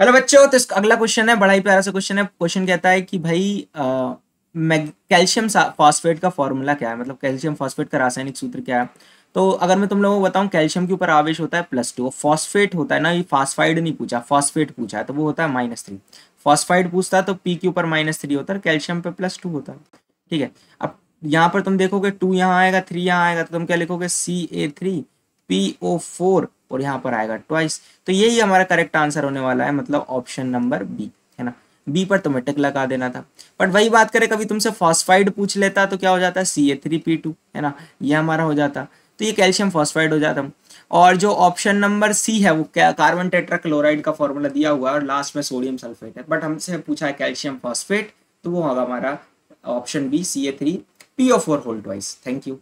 hello बच्चों तो इसका अगला क्वेश्चन है बड़ा ही प्यारा सा क्वेश्चन है क्वेश्चन कहता है कि भाई कैल्शियम फास्फेट का फॉर्मूला क्या है मतलब कैल्शियम फास्फेट का रासायनिक सूत्र क्या है तो अगर मैं तुम लोगों को बताऊं कैल्शियम के ऊपर आवेश होता है प्लस टू फॉस्फेट होता है ना ये फास्फाइड नहीं पूछा फॉस्फेट पूछा है तो वो होता है माइनस थ्री फॉस्फाइड पूछता है तो पी के ऊपर माइनस थ्री होता है कैल्शियम पे प्लस टू होता है ठीक है अब यहाँ पर तुम देखोगे टू यहाँ आएगा थ्री यहाँ आएगा तो तुम क्या लिखोगे C A three P O four और यहाँ पर आएगा ट्वाइस तो यही हमारा करेक्ट आंसर होने वाला है मतलब ऑप्शन नंबर बी है ना बी पर तुम्हें तो टिक लगा देना था बट वही बात करें कभी तुमसे फॉस्फाइड पूछ लेता तो क्या हो जाता है C A three P two है ना ये हमारा हो जाता तो ये कैल्शियम फॉस्फाइड हो जाता और जो ऑप्शन नंबर सी है वो क्या कार्बन टेट्राक्लोराइड का फॉर्मूला दिया हुआ है और लास्ट में सोडियम सल्फेट है बट हमसे पूछा है कैल्शियम फॉस्फेट तो वो होगा हमारा option B C A three P O four hold wise thank you